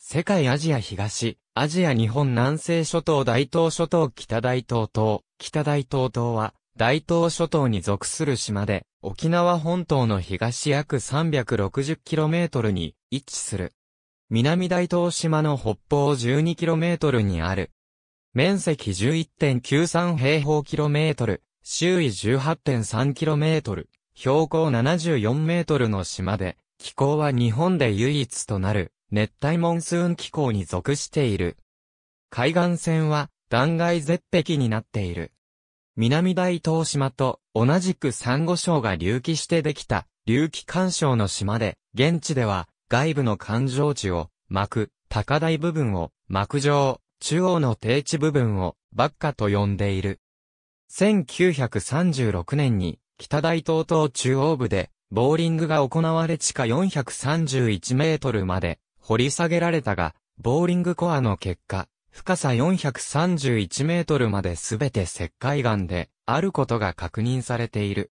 世界アジア東、アジア日本南西諸島大東諸島北大東島、北大東島は、大東諸島に属する島で、沖縄本島の東約 360km に位置する。南大東島の北方 12km にある。面積11.93平方キロメートル、周囲 18.3km、標高74メートルの島で、気候は日本で唯一となる熱帯モンスーン気候に属している。海岸線は断崖絶壁になっている。南大東島と同じく珊瑚礁が隆起してできた隆起干渉の島で、現地では外部の環状地を膜、高台部分を膜状、中央の低地部分をバッカと呼んでいる。1936年に北大東島中央部でボーリングが行われ地下431メートルまで掘り下げられたが、ボーリングコアの結果、深さ431メートルまで全て石灰岩であることが確認されている。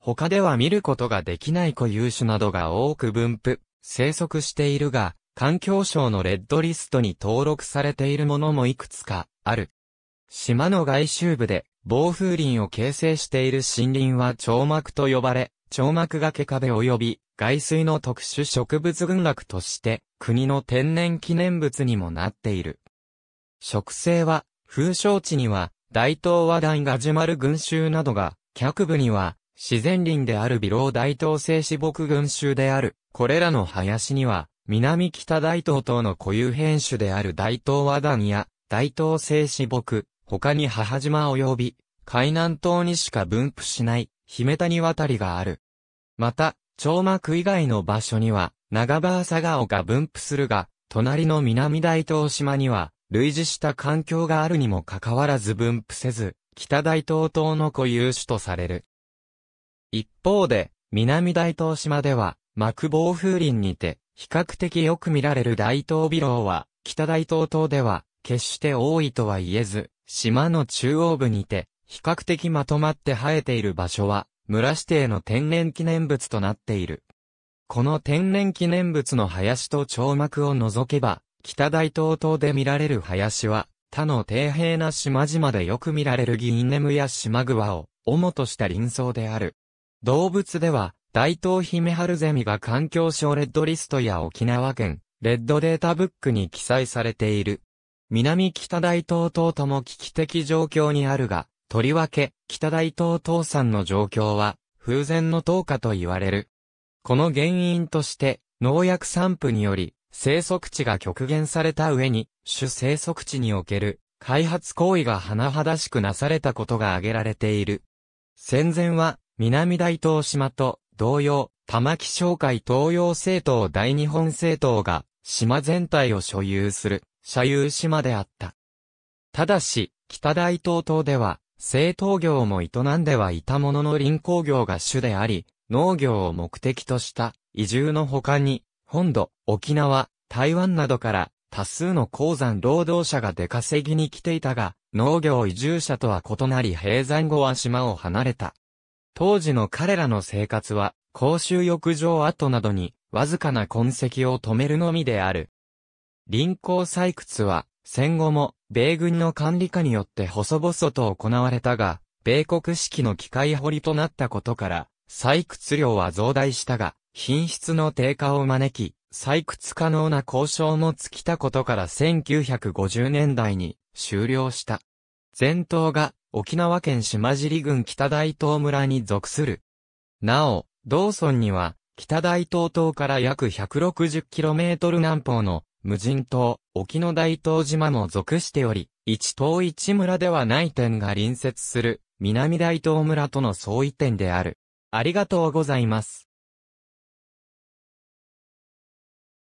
他では見ることができない固有種などが多く分布、生息しているが、環境省のレッドリストに登録されているものもいくつかある。島の外周部で暴風林を形成している森林は長膜と呼ばれ、長膜が毛壁及び外水の特殊植物群落として、国の天然記念物にもなっている。植生は、風尚地には、大東和大ガジュマル群衆などが、脚部には、自然林である微老大東西四木群衆である。これらの林には、南北大東等の固有変種である大東和団や、大東西四木、他に母島及び、海南島にしか分布しない、姫谷渡りがある。また、長幕以外の場所には、長場朝顔が分布するが、隣の南大東島には、類似した環境があるにもかかわらず分布せず、北大東島の固有種とされる。一方で、南大東島では、幕防風林にて、比較的よく見られる大東ビロウは、北大東島では、決して多いとは言えず、島の中央部にて、比較的まとまって生えている場所は、村指定の天然記念物となっている。この天然記念物の林と蝶幕を除けば、北大東島で見られる林は、他の低平な島々でよく見られるギンネムや島グワを、主とした林草である。動物では、大東姫春ゼミが環境省レッドリストや沖縄県、レッドデータブックに記載されている。南北大東島とも危機的状況にあるが、とりわけ、北大東倒産の状況は、風前の投下と言われる。この原因として、農薬散布により、生息地が極限された上に、主生息地における、開発行為が甚だしくなされたことが挙げられている。戦前は、南大東島と、同様、玉木商会東洋政党大日本政党が、島全体を所有する、社有島であった。ただし、北大東島では、製陶業も営んではいたものの林工業が主であり、農業を目的とした移住の他に、本土、沖縄、台湾などから多数の鉱山労働者が出稼ぎに来ていたが、農業移住者とは異なり閉山後は島を離れた。当時の彼らの生活は、公衆浴場跡などに、わずかな痕跡を止めるのみである。林鉱採掘は、戦後も、米軍の管理下によって細々と行われたが、米国式の機械掘りとなったことから、採掘量は増大したが、品質の低下を招き、採掘可能な交渉も尽きたことから1950年代に終了した。前頭が沖縄県島尻郡北大東村に属する。なお、道村には北大東島から約 160km 南方の無人島、沖の大東島も属しており、一島一村ではない点が隣接する、南大東村との相違点である。ありがとうございます。